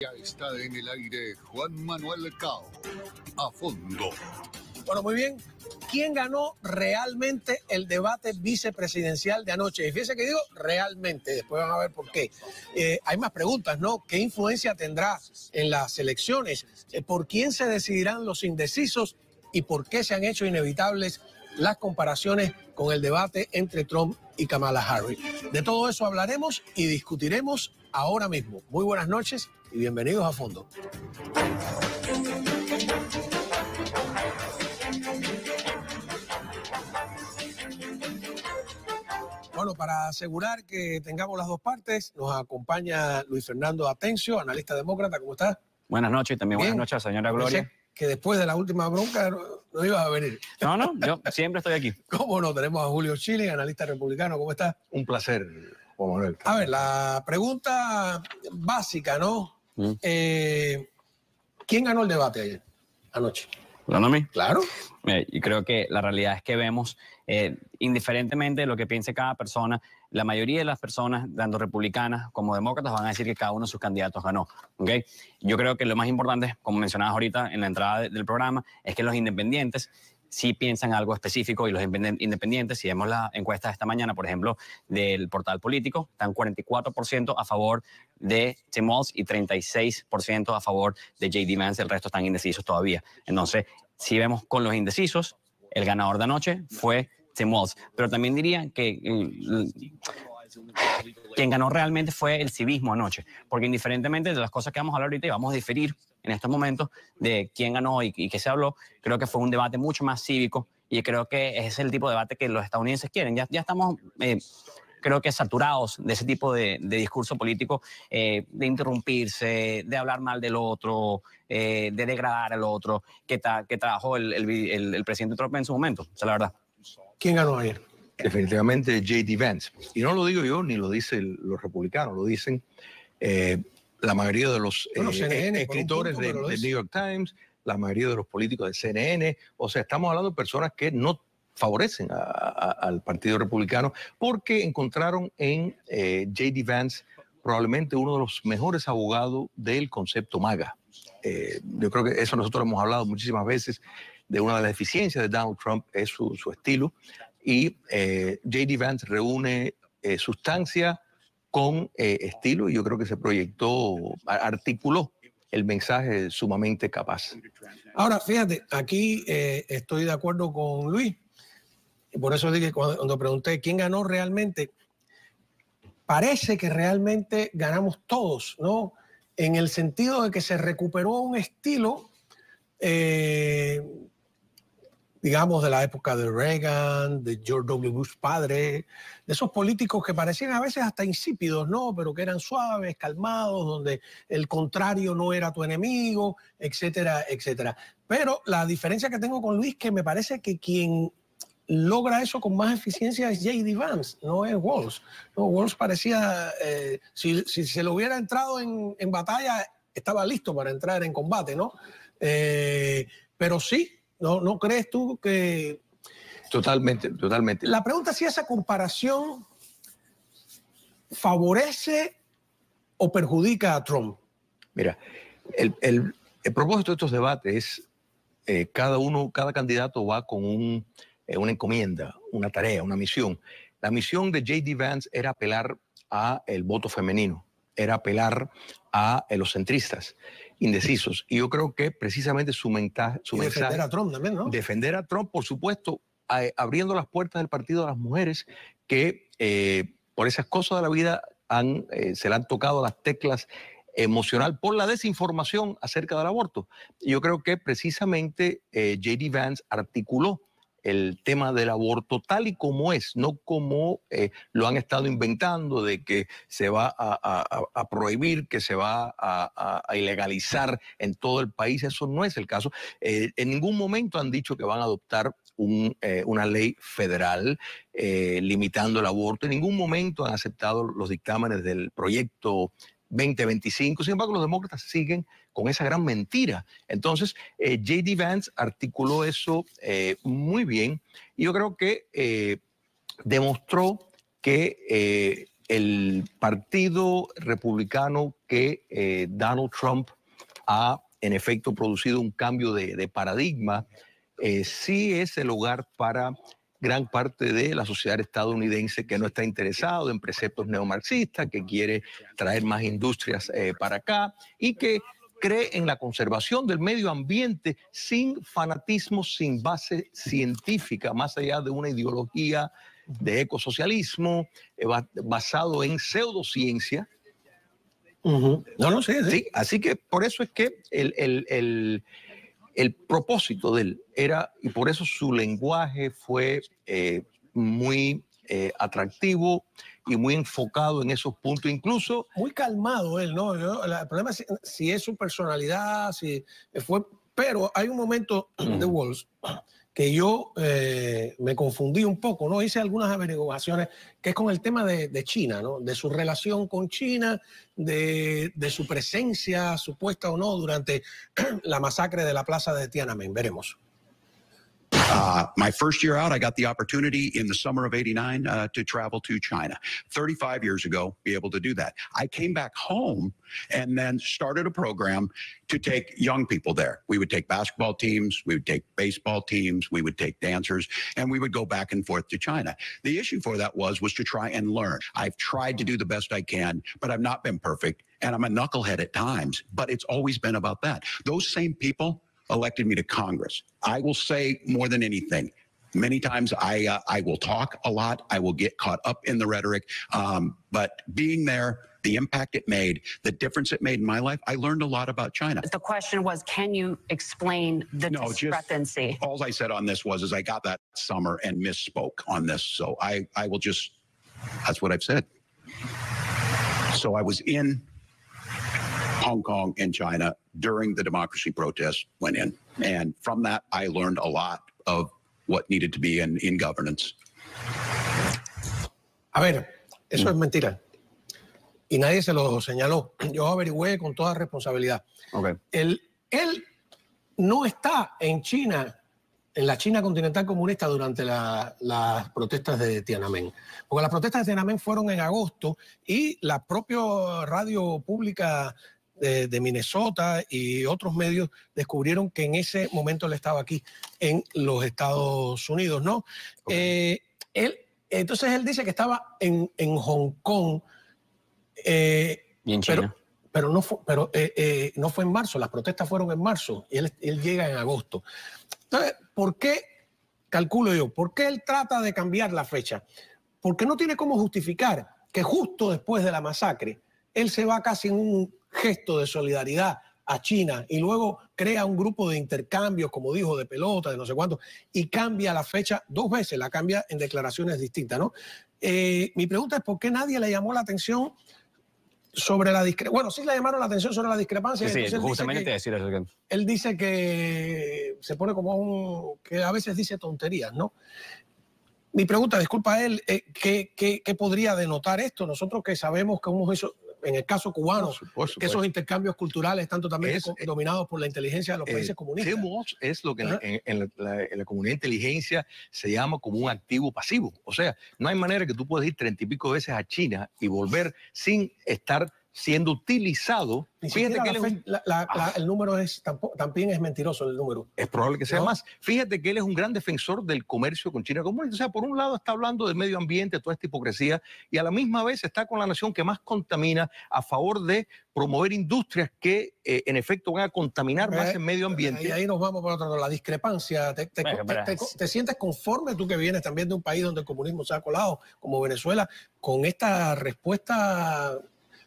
Ya está en el aire Juan Manuel Cao, a fondo. Bueno, muy bien. ¿Quién ganó realmente el debate vicepresidencial de anoche? Y fíjense que digo realmente, después van a ver por qué. Eh, hay más preguntas, ¿no? ¿Qué influencia tendrá en las elecciones? Eh, ¿Por quién se decidirán los indecisos? ¿Y por qué se han hecho inevitables las comparaciones con el debate entre Trump y Kamala Harris? De todo eso hablaremos y discutiremos ahora mismo. Muy buenas noches y bienvenidos a fondo. Bueno, para asegurar que tengamos las dos partes, nos acompaña Luis Fernando Atencio, analista demócrata. ¿Cómo estás? Buenas noches y también buenas noches, señora Gloria. que después de la última bronca no ibas a venir. No, no, yo siempre estoy aquí. ¿Cómo no? Tenemos a Julio Chile, analista republicano. ¿Cómo estás? Un placer. A ver, la pregunta básica, ¿no? Mm. Eh, ¿Quién ganó el debate ayer, anoche? ¿Ganó Claro. y creo que la realidad es que vemos, eh, indiferentemente de lo que piense cada persona, la mayoría de las personas, tanto republicanas como demócratas, van a decir que cada uno de sus candidatos ganó. Yo creo que lo más importante, como mencionabas ahorita en la entrada del programa, es que los independientes si piensan algo específico y los independientes, si vemos la encuesta de esta mañana, por ejemplo, del portal político, están 44% a favor de Tim y 36% a favor de JD Vance, el resto están indecisos todavía. Entonces, si vemos con los indecisos, el ganador de anoche fue Tim pero también diría que mm, quien ganó realmente fue el civismo anoche, porque indiferentemente de las cosas que vamos a hablar ahorita y vamos a diferir en estos momentos de quién ganó y, qué se habló, creo que fue un debate mucho más cívico y creo que ese es el tipo de debate que los estadounidenses quieren. Ya, ya estamos, eh, creo que, saturados de ese tipo de, discurso político, eh, de interrumpirse, de hablar mal del otro, eh, de degradar al otro, que, que trabajó el, presidente Trump en su momento, o sea, la verdad. ¿Quién ganó ayer? Definitivamente J.D. Vance. Y no lo digo yo, ni lo dicen los republicanos, lo dicen la mayoría de los eh, escritores de del, New York Times, la mayoría de los políticos de CNN. O sea, estamos hablando de personas que no favorecen al Partido Republicano porque encontraron en eh, J.D. Vance probablemente uno de los mejores abogados del concepto MAGA. Eh, yo creo que eso nosotros hemos hablado muchísimas veces de una de las deficiencias de Donald Trump, es su, estilo. Y J.D. Vance reúne sustancia, con eh, estilo y yo creo que se proyectó, articuló el mensaje sumamente capaz. Ahora, fíjate, aquí eh, estoy de acuerdo con Luis. Por eso dije cuando, pregunté quién ganó realmente, parece que realmente ganamos todos, ¿no? En el sentido de que se recuperó un estilo eh, digamos, de la época de Reagan, de George W. Bush padre, de esos políticos que parecían a veces hasta insípidos, ¿no? Pero que eran suaves, calmados, donde el contrario no era tu enemigo, etcétera, etcétera. Pero la diferencia que tengo con Luis, que me parece que quien logra eso con más eficiencia es J.D. Vance, no es Walls. No, Walls parecía, eh, si, se lo hubiera entrado en, batalla, estaba listo para entrar en combate, ¿no? Eh, pero sí, ¿No, no crees tú que... Totalmente, totalmente. La pregunta es si esa comparación favorece o perjudica a Trump. Mira, el, propósito de estos debates es eh, cada uno, cada candidato va con un, eh, una encomienda, una tarea, una misión. La misión de J.D. Vance era apelar a el voto femenino era apelar a eh, los centristas indecisos. Y yo creo que precisamente su, defender mensaje... Defender a Trump también, ¿no? Defender a Trump, por supuesto, eh, abriendo las puertas del partido a las mujeres que eh, por esas cosas de la vida se le han tocado las teclas emocional por la desinformación acerca del aborto. Yo creo que precisamente JD Vance articuló el tema del aborto tal y como es, no como eh, lo han estado inventando de que se va a, prohibir, que se va a, ilegalizar en todo el país. Eso no es el caso. Eh, en ningún momento han dicho que van a adoptar eh, una ley federal limitando el aborto. En ningún momento han aceptado los dictámenes del proyecto 2025. Sin embargo, los demócratas siguen con esa gran mentira. Entonces, eh, JD Vance articuló eso eh, muy bien y yo creo que eh, demostró que el partido republicano que Donald Trump ha en efecto producido un cambio de, de paradigma, sí es el hogar para gran parte de la sociedad estadounidense que no está interesado en preceptos neomarxistas, que quiere traer más industrias eh, para acá y que cree en la conservación del medio ambiente sin fanatismo, sin base científica, más allá de una ideología de ecosocialismo eh, basado en pseudociencia. No, no sé. Así que por eso es que el el propósito de él era, y por eso su lenguaje fue eh, muy eh, atractivo y muy enfocado en esos puntos, incluso... Muy calmado él, ¿no? el problema es si, es su personalidad, si fue... Pero hay un momento de Walls que yo eh, me confundí un poco, ¿no? Hice algunas averiguaciones, que es con el tema de, China, ¿no? De su relación con China, de, de, su presencia supuesta o no durante la masacre de la plaza de Tiananmen. Veremos. Uh, my first year out, I got the opportunity in the summer of 89 uh, to travel to China. 35 years ago, be able to do that. I came back home and then started a program to take young people there. We would take basketball teams, we would take baseball teams, we would take dancers, and we would go back and forth to China. The issue for that was was to try and learn. I've tried to do the best I can, but I've not been perfect and I'm a knucklehead at times, but it's always been about that. Those same people elected me to Congress. I will say more than anything. Many times I uh, I will talk a lot. I will get caught up in the rhetoric. Um, but being there, the impact it made, the difference it made in my life, I learned a lot about China. The question was, can you explain the no, discrepancy? all I said on this was, is I got that summer and misspoke on this. So I I will just that's what I've said. So I was in Hong Kong and China during the democracy protests went in. And from that, I learned a lot of what needed to A ver, eso es mm. mentira. Y nadie se lo señaló. Yo averigüé con toda responsabilidad. Okay. Él, no está en China, en la China continental comunista durante las protestas de Tiananmen. Porque las protestas de Tiananmen fueron en agosto y la propia radio pública de, Minnesota y otros medios descubrieron que en ese momento él estaba aquí en los Estados Unidos, ¿no? Eh, él, entonces él dice que estaba en, Hong Kong. Eh, pero, no fue, pero, eh, no fue en marzo, las protestas fueron en marzo y él, él, llega en agosto. Entonces, ¿por qué, calculo yo, por qué él trata de cambiar la fecha? Porque no tiene cómo justificar que justo después de la masacre, él se va casi en un gesto de solidaridad a China y luego crea un grupo de intercambios, como dijo, de pelota, de no sé cuánto, y cambia la fecha dos veces, la cambia en declaraciones distintas, ¿no? Eh, mi pregunta es por qué nadie le llamó la atención sobre la discrepancia. Bueno, sí le llamaron la atención sobre la discrepancia. sí justamente decir eso. Él dice que se pone como un. que a veces dice tonterías, ¿no? Mi pregunta, disculpa él, eh, ¿qué, qué podría denotar esto? Nosotros que sabemos que hemos hecho, en el caso cubano, esos pues. intercambios culturales están totalmente eh, dominados por la inteligencia de los eh, países comunistas. es lo que en, la, en, la, comunidad de inteligencia se llama como un activo pasivo. O sea, no hay manera que tú puedas ir treinta y pico veces a China y volver sin estar siendo utilizado. Fíjate que ah. el número es también es mentiroso el número. Es probable que sea más. Fíjate que él es un gran defensor del comercio con China Comunista. O sea, por un lado está hablando del medio ambiente, toda esta hipocresía, y a la misma vez está con la nación que más contamina a favor de promover industrias que eh, en efecto van a contaminar más eh, el medio ambiente. Y ahí nos vamos para otro la discrepancia. te, sientes conforme tú que vienes también de un país donde el comunismo se ha colado, como Venezuela, con esta respuesta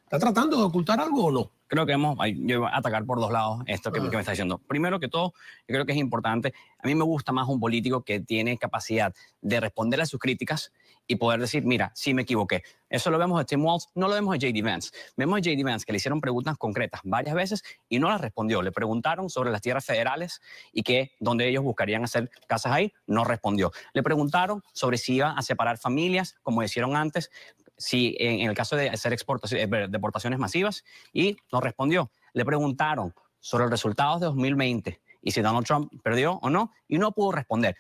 ¿Está tratando de ocultar algo o no? Creo que hemos, yo voy a atacar por dos lados esto que, me está diciendo. Primero que todo, yo creo que es importante, a mí me gusta más un político que tiene capacidad de responder a sus críticas y poder decir, mira, sí me equivoqué. Eso lo vemos a Tim Walz, no lo vemos a J.D. Vance. Vemos a J.D. Vance que le hicieron preguntas concretas varias veces y no las respondió. Le preguntaron sobre las tierras federales y que donde ellos buscarían hacer casas ahí, no respondió. Le preguntaron sobre si iba a separar familias, como hicieron antes, si en, el caso de hacer eh, deportaciones masivas y no respondió. Le preguntaron sobre los resultados de 2020 y si Donald Trump perdió o no, y no pudo responder.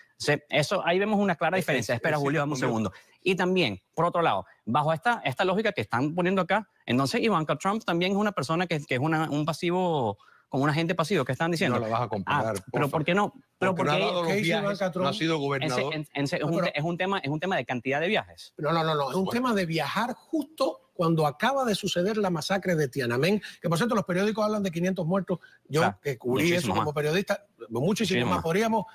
eso, ahí vemos una clara diferencia. Espera, Julio, dame un segundo. Y también, por otro lado, bajo esta, esta lógica que están poniendo acá, entonces Ivanka Trump también es una persona que, que es un pasivo con un agente pasivo. que están diciendo? No lo vas a ah, comparar. pero ¿por qué no? Pero porque, no, ha sido gobernador. es, un, tema, es un tema de cantidad de viajes. No, no, no, no. Es un tema de viajar justo cuando acaba de suceder la masacre de Tiananmen, que por cierto los periódicos hablan de 500 muertos. Yo, que cubrí eso como periodista, muchísimo más. podríamos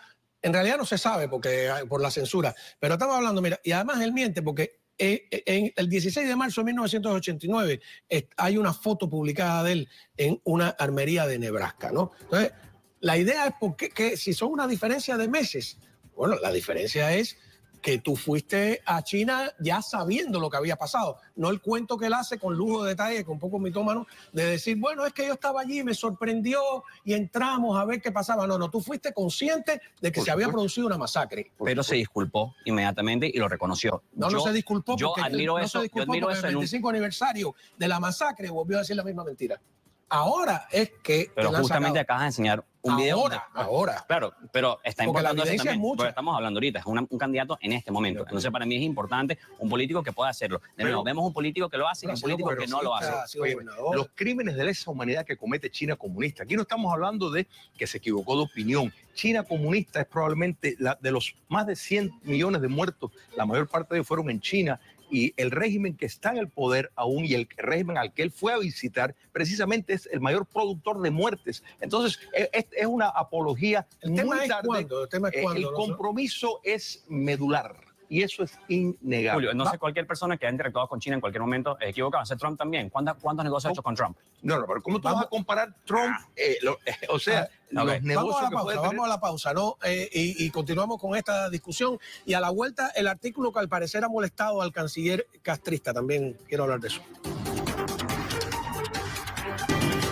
en realidad no se sabe porque por la censura, pero estamos hablando, mira, y además él miente porque eh, eh, en el 16 de marzo de 1989 hay una foto publicada de él en una armería de Nebraska, ¿no? Entonces, la idea es porque, si son una diferencia de meses, bueno, la diferencia es que tú fuiste a China ya sabiendo lo que había pasado. No el cuento que él hace con lujo de detalle, con poco mitómano, de decir, bueno, es que yo estaba allí, me sorprendió y entramos a ver qué pasaba. No, no, tú fuiste consciente de que se había producido una masacre. Pero se disculpó inmediatamente y lo reconoció. No, no se disculpó. porque En el 25 aniversario de la masacre volvió a decir la misma mentira. Ahora es que. Pero justamente acabas de enseñar un video. Ahora, ahora. Claro, pero está porque La también, estamos hablando ahorita, es un candidato en este momento. Entonces, para mí es importante un político que pueda hacerlo. De nuevo, vemos un político que lo hace y un político que no lo hace. los crímenes de lesa humanidad que comete China comunista. Aquí no estamos hablando de que se equivocó de opinión. China comunista es probablemente la, de los más de 100 millones de muertos, la mayor parte de ellos fueron en China y el régimen que está en el poder aún y el régimen al que él fue a visitar precisamente es el mayor productor de muertes. Entonces, e, e, es, una apología el tema Es cuando, el, eh, compromiso es medular. Y eso es innegable. Julio, no cualquier persona que ha interactuado con China en cualquier momento es eh, equivocada. Trump también. ¿Cuántos, cuántos negocios ha hecho con Trump? No, no, pero ¿cómo tú vas a comparar Trump? Eh, o sea, ah. Vamos a la pausa, vamos a la pausa, ¿no? Eh, y, y, continuamos con esta discusión. Y a la vuelta, el artículo que al parecer ha molestado al canciller castrista, también quiero hablar de eso.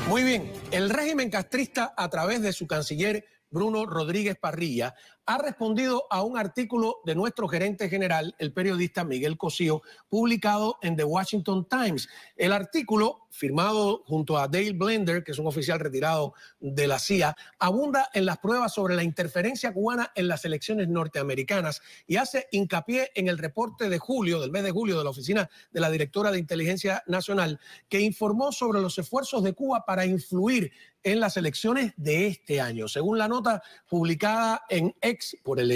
Muy bien, el régimen castrista a través de su canciller Bruno Rodríguez Parrilla, ha respondido a un artículo de nuestro gerente general, el periodista Miguel Cosío, publicado en The Washington Times. El artículo, firmado junto a Dale Blender, que es un oficial retirado de la CIA, abunda en las pruebas sobre la interferencia cubana en las elecciones norteamericanas y hace hincapié en el reporte de julio, del mes de julio, de la oficina de la directora de Inteligencia Nacional, que informó sobre los esfuerzos de Cuba para influir en las elecciones de este año, según la nota publicada en Ex por el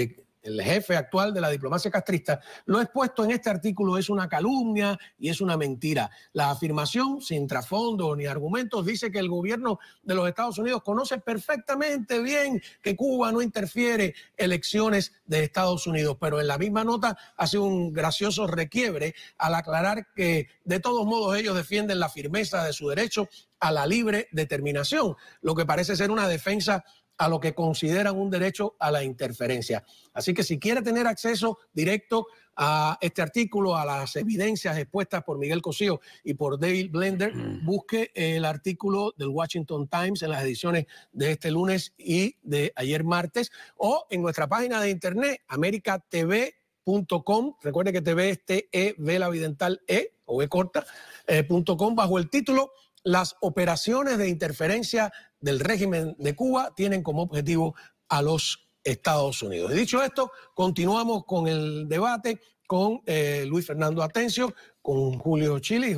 el jefe actual de la diplomacia castrista, lo expuesto en este artículo es una calumnia y es una mentira. La afirmación, sin trasfondo ni argumentos, dice que el gobierno de los Estados Unidos conoce perfectamente bien que Cuba no interfiere elecciones de Estados Unidos, pero en la misma nota hace un gracioso requiebre al aclarar que de todos modos ellos defienden la firmeza de su derecho a la libre determinación, lo que parece ser una defensa a lo que consideran un derecho a la interferencia. Así que si quiere tener acceso directo a este artículo, a las evidencias expuestas por Miguel Cosío y por Dale Blender, mm. busque el artículo del Washington Times en las ediciones de este lunes y de ayer martes, o en nuestra página de internet, americatv.com. Recuerde que TV es T-E-V, la vidental E, o E corta, eh, punto com, bajo el título Las operaciones de interferencia del régimen de Cuba tienen como objetivo a los Estados Unidos. dicho esto, continuamos con el debate con eh, Luis Fernando Atencio, con Julio Chili.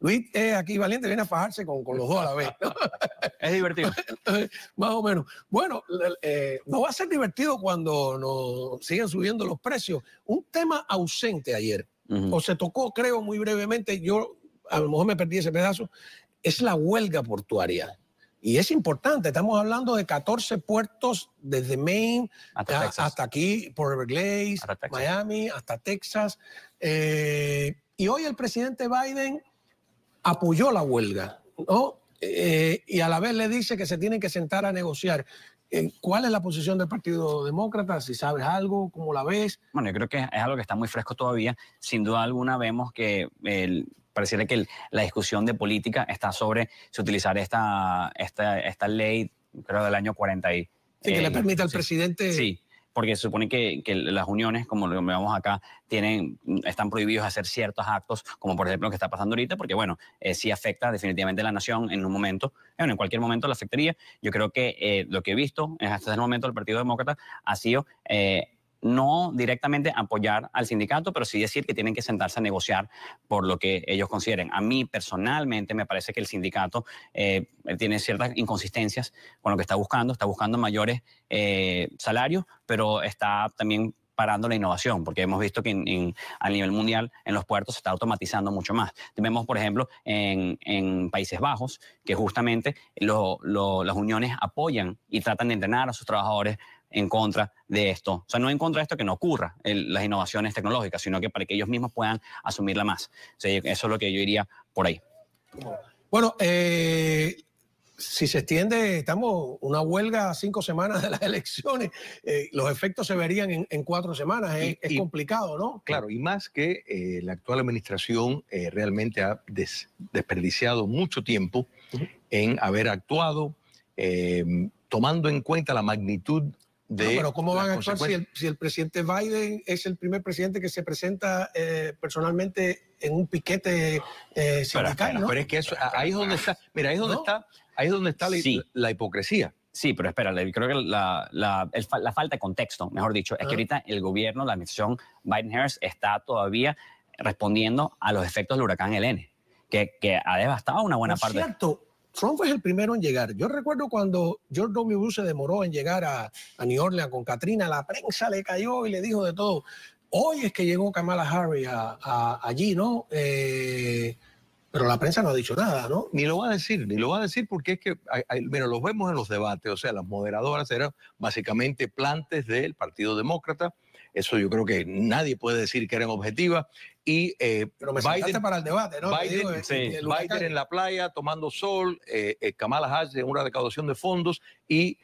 Luis es aquí valiente, viene a fajarse con, los dos a la vez. es divertido. Más o menos. Bueno, eh, no va a ser divertido cuando nos sigan subiendo los precios. Un tema ausente ayer, o se tocó, creo, muy brevemente, yo a lo mejor me perdí ese pedazo, es la huelga portuaria. Y es importante, estamos hablando de 14 puertos desde Maine hasta, aquí, por Everglades, Miami, hasta Texas. Eh, y hoy el presidente Biden apoyó la huelga, ¿no? Eh, y a la vez le dice que se tienen que sentar a negociar. Eh, ¿Cuál es la posición del Partido Demócrata? Si sabes algo, ¿cómo la ves? Bueno, yo creo que es algo que está muy fresco todavía. Sin duda alguna vemos que el pareciera que la discusión de política está sobre si utilizar esta, esta, esta ley, creo, del año 40 y... que le eh, permite al presidente... Sí, porque se supone que, las uniones, como lo vemos acá, tienen, están prohibidos hacer ciertos actos, como por ejemplo lo que está pasando ahorita, porque bueno, eh, sí afecta definitivamente a la nación en un momento, bueno, en cualquier momento la afectaría. Yo creo que eh, lo que he visto hasta el momento del Partido Demócrata ha sido eh, no directamente apoyar al sindicato, pero sí decir que tienen que sentarse a negociar por lo que ellos consideren. A mí personalmente me parece que el sindicato eh, tiene ciertas inconsistencias con lo que está buscando, está buscando mayores eh, salarios, pero está también parando la innovación, porque hemos visto que a nivel mundial en los puertos se está automatizando mucho más. Tenemos, por ejemplo, en, Países Bajos, que justamente las uniones apoyan y tratan de entrenar a sus trabajadores en contra de esto. O sea, no en contra de esto que no ocurra las innovaciones tecnológicas, sino que para que ellos mismos puedan asumirla más. eso es lo que yo diría por ahí. Bueno, eh, si se extiende, estamos una huelga a cinco semanas de las elecciones, eh, los efectos se verían en, cuatro semanas, es, complicado, ¿no? Claro, y más que eh, la actual administración realmente ha desperdiciado mucho tiempo en haber actuado, tomando en cuenta la magnitud pero ¿cómo van a actuar si el, presidente Biden es el primer presidente que se presenta eh, personalmente en un piquete eh, Pero, es que ahí es donde está. Mira, ahí es donde está, ahí es donde está la, hipocresía. Sí, pero espérale, creo que la, falta de contexto, mejor dicho, es que ah. ahorita el gobierno, la administración Biden-Harris está todavía respondiendo a los efectos del huracán Helene, que, que ha devastado una buena parte. Trump fue el primero en llegar. Yo recuerdo cuando George W. Bush se demoró en llegar a, New Orleans con Katrina, la prensa le cayó y le dijo de todo. Hoy es que llegó Kamala Harris allí, ¿no? Eh, pero la prensa no ha dicho nada, ¿no? Ni lo va a decir, ni lo va a decir porque es que, bueno, los vemos en los debates, o sea, las moderadoras eran básicamente plantes del Partido Demócrata, eso yo creo que nadie puede decir que eran objetivas. Y eh, Pero me Biden, para el debate, ¿no? Biden, Biden en la playa tomando sol, eh, eh, Kamala Harris en una recaudación de fondos y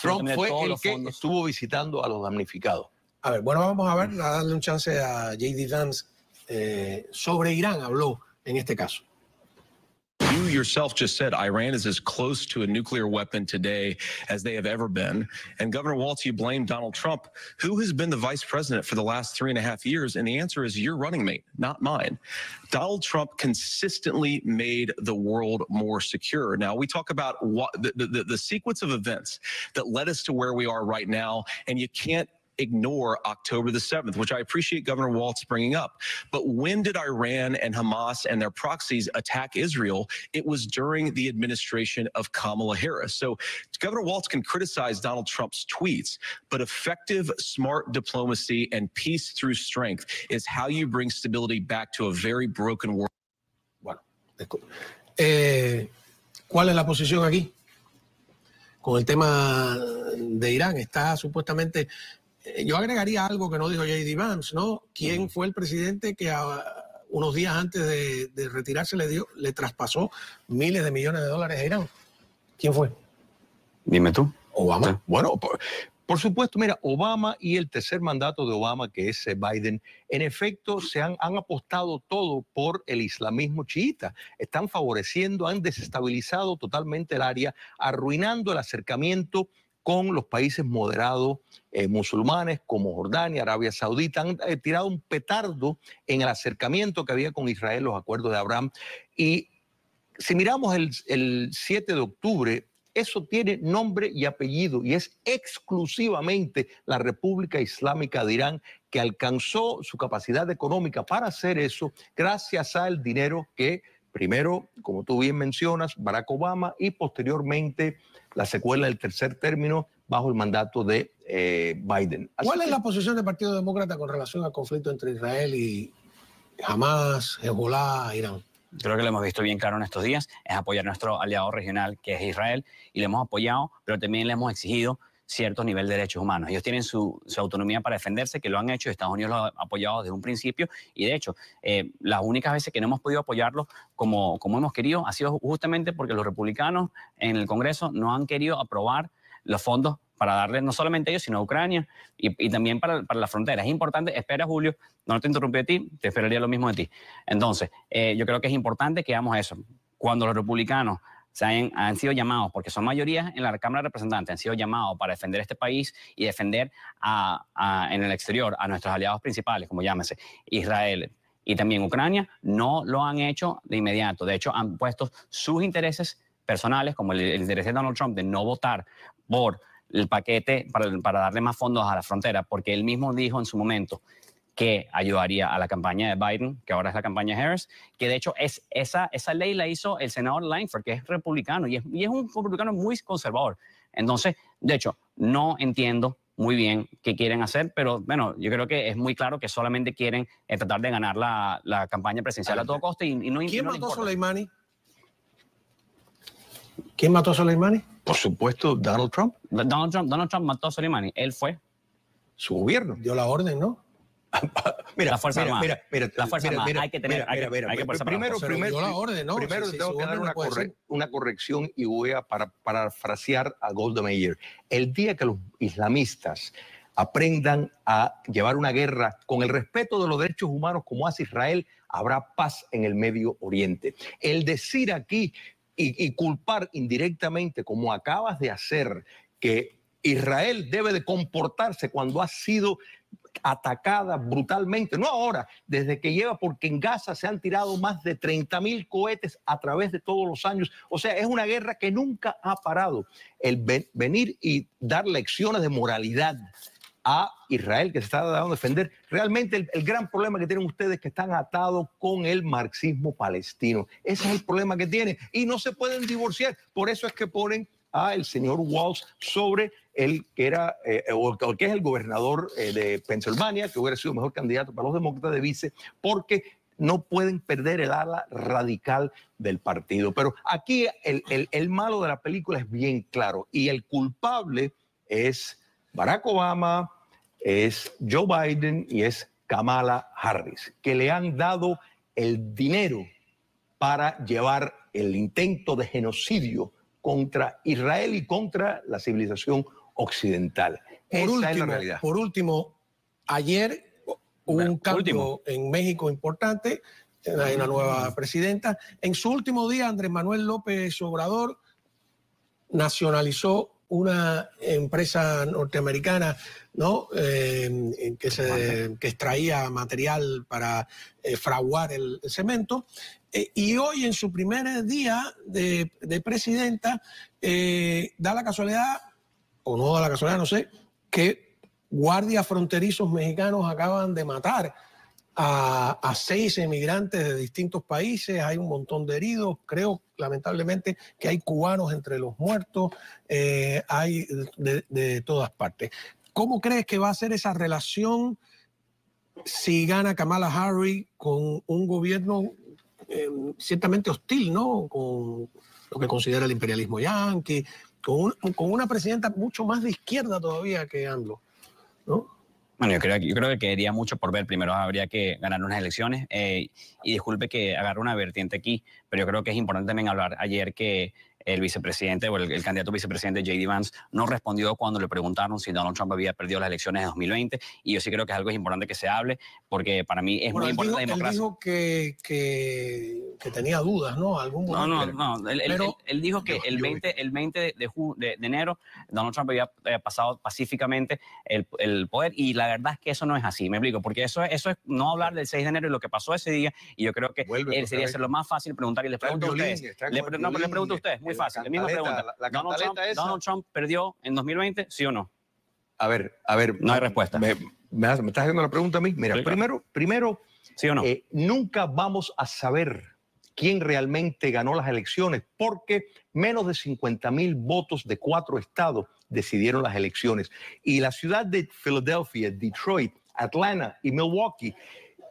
Trump fue el que estuvo visitando a los damnificados. A ver, bueno, vamos a ver, mm. a darle un chance a JD Vance sobre Irán, habló en este caso. You yourself just said Iran is as close to a nuclear weapon today as they have ever been. And Governor Walz, you blame Donald Trump, who has been the vice president for the last three and a half years. And the answer is your running mate, not mine. Donald Trump consistently made the world more secure. Now, we talk about what, the, the, the sequence of events that led us to where we are right now, and you can't ignore October the 7th, which I appreciate Governor Waltz bringing up. But when did Iran and Hamas and their proxies attack Israel? It was during the administration of Kamala Harris. So Governor Waltz can criticize Donald Trump's tweets, but effective, smart diplomacy and peace through strength is how you bring stability back to a very broken world. Bueno, eh, ¿cuál es la posición aquí? Con el tema de Irán, está supuestamente Eh, yo agregaría algo que no dijo J.D. Vance, ¿no? ¿Quién fue el presidente que unos días antes de, retirarse le, dio, le traspasó miles de millones de dólares a Irán? ¿Quién fue? Dime tú. Obama. Bueno, por, supuesto, mira, Obama y el tercer mandato de Obama, que es eh, Biden, en efecto se han, han, apostado todo por el islamismo chiita. Están favoreciendo, han desestabilizado totalmente el área, arruinando el acercamiento con los países moderados eh, musulmanes como Jordania, Arabia Saudita, han eh, tirado un petardo en el acercamiento que había con Israel, los acuerdos de Abraham. Y si miramos el, el 7 de octubre, eso tiene nombre y apellido y es exclusivamente la República Islámica de Irán que alcanzó su capacidad económica para hacer eso gracias al dinero que Primero, como tú bien mencionas, Barack Obama y posteriormente la secuela del tercer término bajo el mandato de eh, Biden. ¿Cuál es la posición del Partido Demócrata con relación al conflicto entre Israel y Hamas, Hezbollah, Irán? creo que lo hemos visto bien claro en estos días, es apoyar a nuestro aliado regional, que es Israel, y le hemos apoyado, pero también le hemos exigido cierto nivel de derechos humanos. Ellos tienen su, autonomía para defenderse, que lo han hecho, Estados Unidos lo ha apoyado desde un principio y de hecho eh, las únicas veces que no hemos podido apoyarlo como, como hemos querido ha sido justamente porque los republicanos en el Congreso no han querido aprobar los fondos para darle no solamente a ellos, sino a Ucrania y, también para, la frontera. Es importante, espera Julio, no te interrumpí de ti, te esperaría lo mismo de ti. Entonces, eh, yo creo que es importante que hagamos eso. Cuando los republicanos se han, han, sido llamados, porque son mayoría en la Cámara de Representantes, han sido llamados para defender este país y defender en el exterior a nuestros aliados principales, como llámese Israel y también Ucrania, no lo han hecho de inmediato. De hecho, han puesto sus intereses personales, como el, interés de Donald Trump de no votar por el paquete para, para darle más fondos a la frontera, porque él mismo dijo en su momento, que ayudaría a la campaña de Biden, que ahora es la campaña Harris, que de hecho es, esa, esa ley la hizo el senador Langford, que es republicano, y es, y es un republicano muy conservador. Entonces, de hecho, no entiendo muy bien qué quieren hacer, pero bueno, yo creo que es muy claro que solamente quieren eh, tratar de ganar la, campaña presidencial a todo costo y, no no ¿Quién mató a Soleimani? ¿Quién mató a Soleimani? Por supuesto, Donald Trump. Donald Trump, Donald Trump mató a Soleimani, él fue. Su gobierno. Dio la orden, ¿no? mira, la Fuerza mira, Mira, la Fuerza hay que tener. Hay que, hay primero, primero, la primero tengo que dar una, corrección y voy a para, parafrasear a Golda Meir. El día que los islamistas aprendan a llevar una guerra con el respeto de los derechos humanos como hace Israel, habrá paz en el Medio Oriente. El decir aquí y, y culpar indirectamente, como acabas de hacer, que Israel debe de comportarse cuando ha sido atacada brutalmente, no ahora, desde que lleva, porque en Gaza se han tirado más de 30 mil cohetes a través de todos los años. O sea, es una guerra que nunca ha parado. El venir y dar lecciones de moralidad a Israel que se está dando a defender. Realmente el, el, gran problema que tienen ustedes es que están atados con el marxismo palestino. Ese es el problema que tienen. Y no se pueden divorciar. Por eso es que ponen el señor Walsh sobre el que era, eh, que es el gobernador eh, de Pensilvania, que hubiera sido mejor candidato para los demócratas de vice, porque no pueden perder el ala radical del partido. Pero aquí el, el malo de la película es bien claro y el culpable es Barack Obama, es Joe Biden y es Kamala Harris, que le han dado el dinero para llevar el intento de genocidio contra Israel y contra la civilización occidental. Por último, realidad. Por último, ayer hubo un cambio en México importante, hay una nueva presidenta. En su último día, Andrés Manuel López Obrador nacionalizó una empresa norteamericana eh, que, se, extraía material para eh, fraguar el, cemento. Eh, y hoy, en su primer día de, de presidenta, da la casualidad, o no da la casualidad, no sé, que guardias fronterizos mexicanos acaban de matar a, seis emigrantes de distintos países, hay un montón de heridos, creo lamentablemente que hay cubanos entre los muertos, eh, hay de, todas partes. ¿Cómo crees que va a ser esa relación si gana Kamala Harris con un gobierno em, ciertamente hostil, ¿no? Con lo que considera el imperialismo yanqui, con, con una presidenta mucho más de izquierda todavía que Ando? ¿no? yo creo, yo creo que quedaría mucho por ver. Primero habría que ganar unas elecciones. Eh, y disculpe que agarre una vertiente aquí, pero yo creo que es importante también hablar ayer que el vicepresidente o el, candidato vicepresidente J.D. Vance no respondió cuando le preguntaron si Donald Trump había perdido las elecciones de 2020 y yo sí creo que es algo importante que se hable porque para mí es muy importante Él dijo que, que, tenía dudas, ¿no? no, no, no. Él, dijo que el 20, el 20 de, de, enero Donald Trump había pasado pacíficamente el, el, poder y la verdad es que eso no es así, me explico, porque eso, eso es no hablar del 6 de enero y lo que pasó ese día y yo creo que él eh, sería ser lo más fácil preguntar y le pregunto a Le, pregunto a ustedes, muy fácil, la, misma pregunta. La, Donald, Trump, Donald, Trump, perdió en 2020, sí o no? A ver, a ver. No hay respuesta. ¿Me, me, estás haciendo la pregunta a mí? Mira, primero, primero ¿Sí o no? Eh, nunca vamos a saber quién realmente ganó las elecciones, porque menos de 50 mil votos de cuatro estados decidieron las elecciones. Y la ciudad de Filadelfia, Detroit, Atlanta y Milwaukee,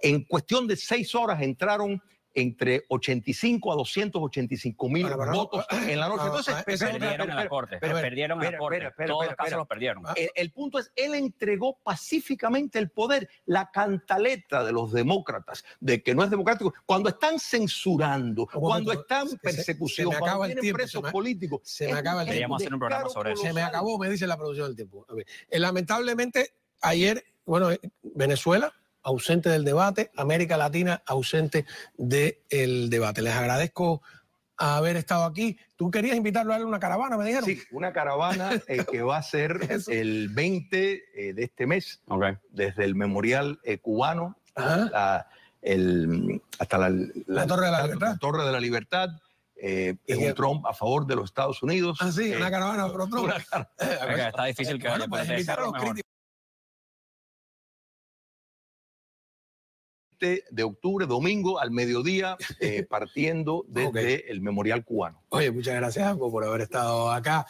en cuestión de seis horas entraron entre 85 a 285 mil votos ah, en la noche. Entonces, perdieron la Corte. Perdieron la Corte. Todos los casos los perdieron. El, punto es, él entregó pacíficamente el poder, la cantaleta de los demócratas, de que no es democrático, cuando están censurando, cuando están persecución, se, cuando tienen presos políticos. Se me acaba el tiempo. hacer un programa sobre eso. Se me acabó, me dice la producción del tiempo. Eh, lamentablemente, ayer, bueno, eh, Venezuela ausente del debate, América Latina ausente del debate. Les agradezco haber estado aquí. Tú querías invitarlo a una caravana, me dijeron. Sí, una caravana eh, que va a ser el 20 eh, de este mes, desde el Memorial eh, Cubano hasta, la, Torre de la, Libertad. Torre de la Libertad. es un Trump a favor de los Estados Unidos. Ah, sí, una caravana pro Trump. está difícil que pues a los críticos. de octubre, domingo, al mediodía, eh, partiendo desde el Memorial Cubano. Oye, muchas gracias, por haber estado acá.